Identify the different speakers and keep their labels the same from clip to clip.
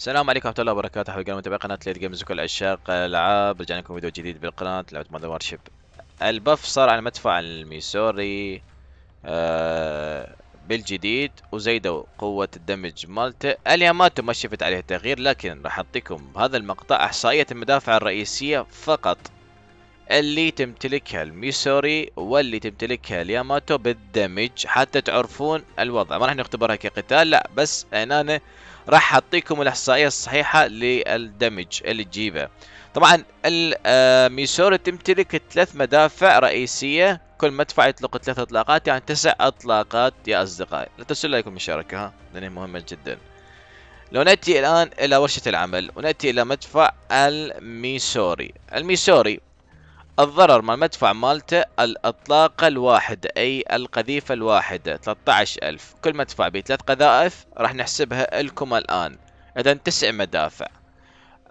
Speaker 1: السلام عليكم ورحمة الله وبركاته حبيبي متابعي قناة ليد جيمز وكل عشاق الألعاب رجعنا لكم فيديو جديد بالقناة لعبة ماذر وارشيب البف صار على مدفع الميسوري آه، بالجديد وزيدوا قوة الدمج مالته الياماتو ما شفت عليه تغيير لكن راح أعطيكم هذا المقطع إحصائية المدافع الرئيسية فقط اللي تمتلكها الميسوري واللي تمتلكها الياماتو بالدمج حتى تعرفون الوضع ما راح نختبرها كقتال لا بس انا راح اعطيكم الاحصائيه الصحيحه للدمج اللي تجيبه طبعا الميسوري آه، تمتلك ثلاث مدافع رئيسيه كل مدفع يطلق ثلاث اطلاقات يعني تسع اطلاقات يا اصدقائي لا تنسوا لايك والمشاركه ها لانها مهمه جدا لو نأتي الآن إلى ورشة العمل ونأتي إلى مدفع الميسوري الميسوري الضرر مال مدفع مالته الإطلاقة الواحدة أي القذيفة الواحدة 13000 كل مدفع به ثلاث قذائف راح نحسبها لكم الآن إذا تسع مدافع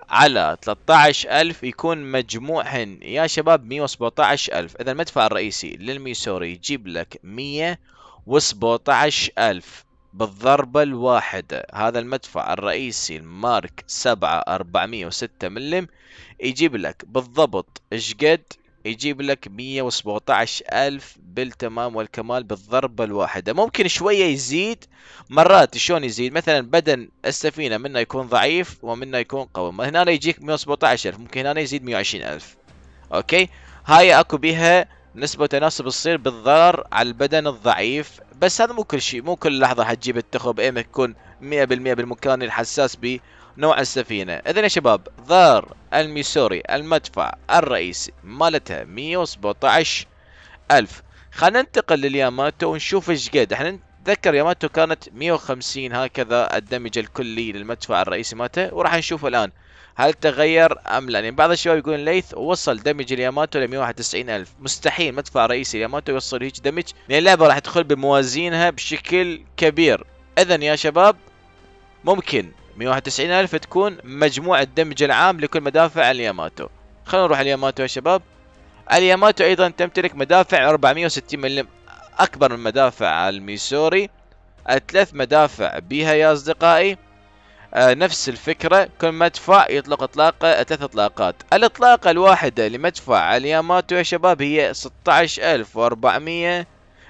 Speaker 1: على 13000 يكون مجموعهن يا شباب 117000 إذا المدفع الرئيسي للميسوري يجيب لك 117000 بالضربة الواحدة هذا المدفع الرئيسي المارك سبعة أربعمية وستة ملم يجيب لك بالضبط إيش قد يجيب لك 117 ألف بالتمام والكمال بالضربة الواحدة ممكن شوية يزيد مرات شلون يزيد مثلا بدن السفينة منه يكون ضعيف ومنه يكون قوي هنا يجيك 117 ألف ممكن هنا يزيد وعشرين ألف أوكي هاي أكو بيها نسبة وتناسب تصير بالضرر على البدن الضعيف بس هذا مو كل شيء مو كل لحظة حتجيب التخب ايمك تكون 100% بالمكان الحساس بنوع السفينة اذا يا شباب ضرر الميسوري المدفع الرئيسي مالتها 117 ألف خلينا ننتقل للياماتو ونشوف ايش قد احنا نتذكر ياماتو كانت 150 هكذا الدمج الكلي للمدفع الرئيسي مالته وراح نشوفه الآن هل تغير ام لا؟ يعني بعض الشباب يقولون ليث وصل دمج الياماتو ل 191000 مستحيل مدفع رئيسي الياماتو يوصل هيك دمج لان يعني اللعبه راح تدخل بموازينها بشكل كبير اذا يا شباب ممكن 191000 تكون مجموع الدمج العام لكل مدافع الياماتو خلونا نروح الياماتو يا شباب الياماتو ايضا تمتلك مدافع 460 ملم اكبر من مدافع الميسوري الثلاث مدافع بها يا اصدقائي آه، نفس الفكرة كل مدفع يطلق اطلاقة ثلاث اطلاقات الاطلاقة الواحدة لمدفع الياماتو يا شباب هي 16400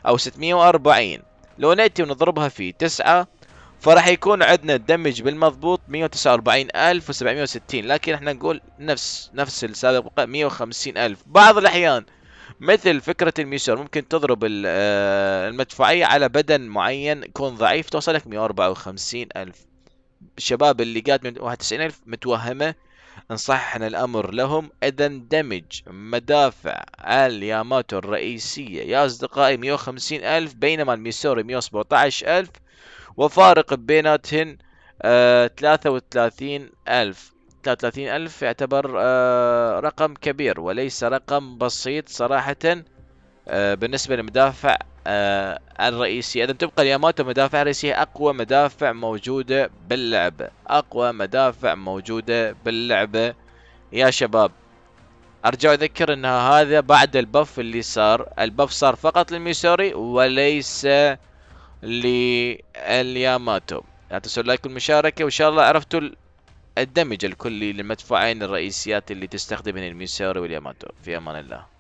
Speaker 1: او 640 لو نأتي ونضربها في 9 فراح يكون عندنا الدمج بالمضبوط 149760 لكن احنا نقول نفس نفس السابق 150000 بعض الاحيان مثل فكرة الميسور ممكن تضرب آه، المدفعية على بدن معين يكون ضعيف توصلك وخمسين ألف الشباب اللي قاعد من 91000 متوهمه إن الأمر لهم إذا دمج مدافع الياماتو الرئيسية يا أصدقائي 150 ألف بينما الميسوري 117 ألف وفارق بيناتهن آه 33 ألف 33 ألف يعتبر آه رقم كبير وليس رقم بسيط صراحة آه بالنسبة لمدافع آه الرئيسية إذا تبقى الياماتو مدافع رئيسي أقوى مدافع موجودة باللعبة أقوى مدافع موجودة باللعبة يا شباب أرجع أذكر أن هذا بعد البف اللي صار البف صار فقط للميسوري وليس للياماتو لا تنسوا اللايك والمشاركة وإن شاء الله عرفتوا الدمج الكلي للمدفوعين الرئيسيات اللي تستخدمهن الميسوري والياماتو في أمان الله